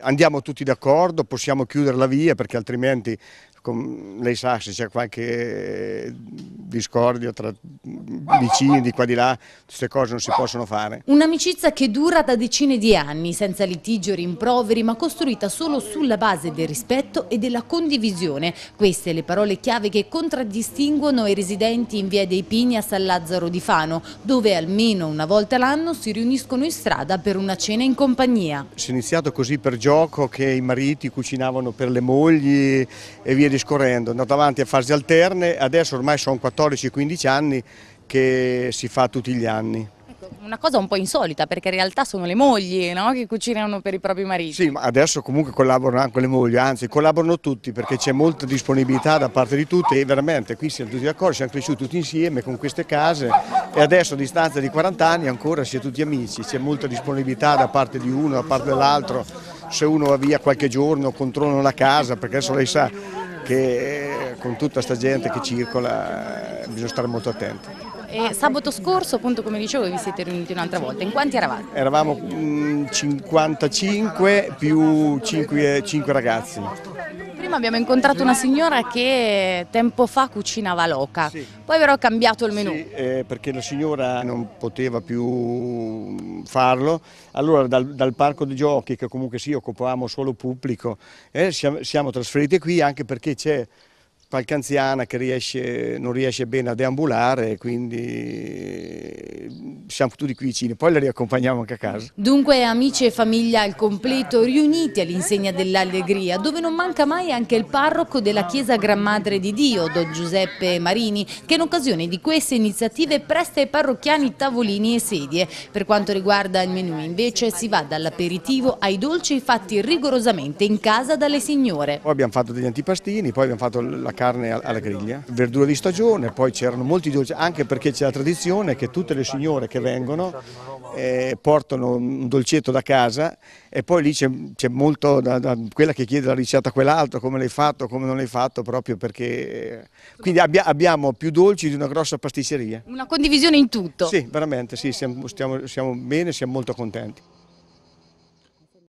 Andiamo tutti d'accordo, possiamo chiudere la via perché altrimenti com, lei sa se c'è qualche discordia tra vicini di qua di là, queste cose non si possono fare. Un'amicizia che dura da decine di anni, senza litigi o rimproveri, ma costruita solo sulla base del rispetto e della condivisione. Queste le parole chiave che contraddistinguono i residenti in via dei Pini a San Lazzaro di Fano, dove almeno una volta l'anno si riuniscono in strada per una cena in compagnia. Si è iniziato così per gioco che i mariti cucinavano per le mogli e via discorrendo, è andato avanti a fasi alterne, adesso ormai sono 14-15 anni che si fa tutti gli anni. Ecco, una cosa un po' insolita perché in realtà sono le mogli no? che cucinano per i propri mariti. Sì, ma adesso comunque collaborano anche le mogli, anzi collaborano tutti perché c'è molta disponibilità da parte di tutti e veramente qui siamo tutti d'accordo, siamo cresciuti tutti insieme con queste case e adesso a distanza di 40 anni ancora si è tutti amici, c'è molta disponibilità da parte di uno, da parte dell'altro, se uno va via qualche giorno controllano la casa perché adesso lei sa che eh, con tutta questa gente che circola eh, bisogna stare molto attenti. E sabato scorso, appunto come dicevo, vi siete riuniti un'altra volta, in quanti eravate? Eravamo 55 mm, più 5, 5 ragazzi prima abbiamo incontrato una signora che tempo fa cucinava l'oca, sì. poi però ha cambiato il menù. Sì, eh, perché la signora non poteva più farlo, allora dal, dal, parco dei giochi che comunque sì occupavamo solo pubblico, eh, siamo, siamo trasferiti qui anche perché c'è qualche anziana che riesce, non riesce bene a deambulare, quindi siamo tutti qui vicini, poi la riaccompagniamo anche a casa. Dunque amici e famiglia al completo riuniti all'insegna dell'allegria, dove non manca mai anche il parroco della chiesa Gran Madre di Dio, Don Giuseppe Marini, che in occasione di queste iniziative presta ai parrocchiani tavolini e sedie. Per quanto riguarda il menù invece si va dall'aperitivo ai dolci fatti rigorosamente in casa dalle signore. Poi abbiamo fatto degli antipastini, poi abbiamo fatto la carne alla griglia, verdura di stagione, poi c'erano molti dolci, anche perché c'è la tradizione che tutte le signore che vengono eh, portano un dolcetto da casa e poi lì c'è molto da, da, quella che chiede la ricetta a quell'altro, come l'hai fatto, come non l'hai fatto, proprio perché... Eh, quindi abbia, abbiamo più dolci di una grossa pasticceria. Una condivisione in tutto. Sì, veramente, sì, siamo, stiamo, siamo bene, siamo molto contenti.